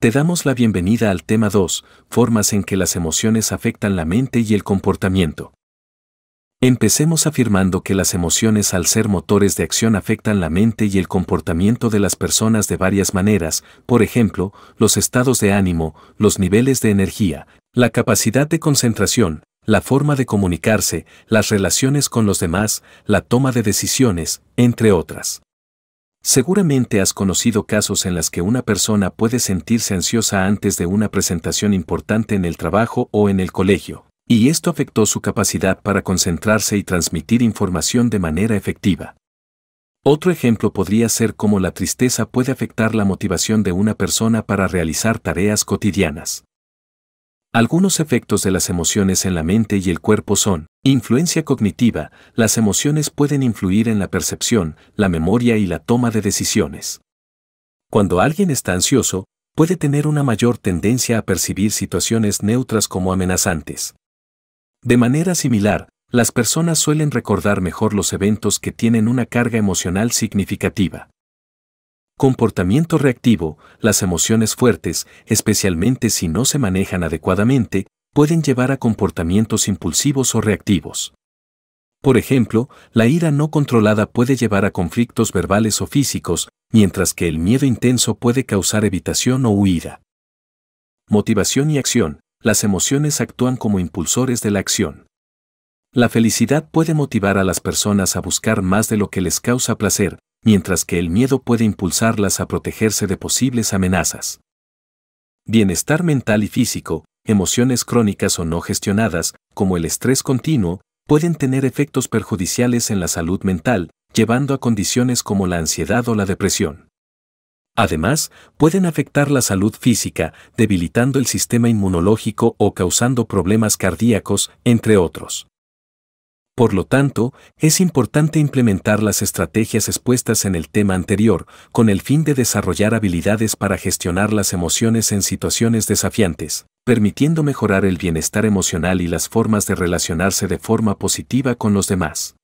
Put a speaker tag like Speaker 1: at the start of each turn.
Speaker 1: Te damos la bienvenida al tema 2, formas en que las emociones afectan la mente y el comportamiento. Empecemos afirmando que las emociones al ser motores de acción afectan la mente y el comportamiento de las personas de varias maneras, por ejemplo, los estados de ánimo, los niveles de energía, la capacidad de concentración, la forma de comunicarse, las relaciones con los demás, la toma de decisiones, entre otras. Seguramente has conocido casos en las que una persona puede sentirse ansiosa antes de una presentación importante en el trabajo o en el colegio, y esto afectó su capacidad para concentrarse y transmitir información de manera efectiva. Otro ejemplo podría ser cómo la tristeza puede afectar la motivación de una persona para realizar tareas cotidianas. Algunos efectos de las emociones en la mente y el cuerpo son, influencia cognitiva, las emociones pueden influir en la percepción, la memoria y la toma de decisiones. Cuando alguien está ansioso, puede tener una mayor tendencia a percibir situaciones neutras como amenazantes. De manera similar, las personas suelen recordar mejor los eventos que tienen una carga emocional significativa. Comportamiento reactivo, las emociones fuertes, especialmente si no se manejan adecuadamente, pueden llevar a comportamientos impulsivos o reactivos. Por ejemplo, la ira no controlada puede llevar a conflictos verbales o físicos, mientras que el miedo intenso puede causar evitación o huida. Motivación y acción. Las emociones actúan como impulsores de la acción. La felicidad puede motivar a las personas a buscar más de lo que les causa placer, mientras que el miedo puede impulsarlas a protegerse de posibles amenazas. Bienestar mental y físico, emociones crónicas o no gestionadas, como el estrés continuo, pueden tener efectos perjudiciales en la salud mental, llevando a condiciones como la ansiedad o la depresión. Además, pueden afectar la salud física, debilitando el sistema inmunológico o causando problemas cardíacos, entre otros. Por lo tanto, es importante implementar las estrategias expuestas en el tema anterior con el fin de desarrollar habilidades para gestionar las emociones en situaciones desafiantes, permitiendo mejorar el bienestar emocional y las formas de relacionarse de forma positiva con los demás.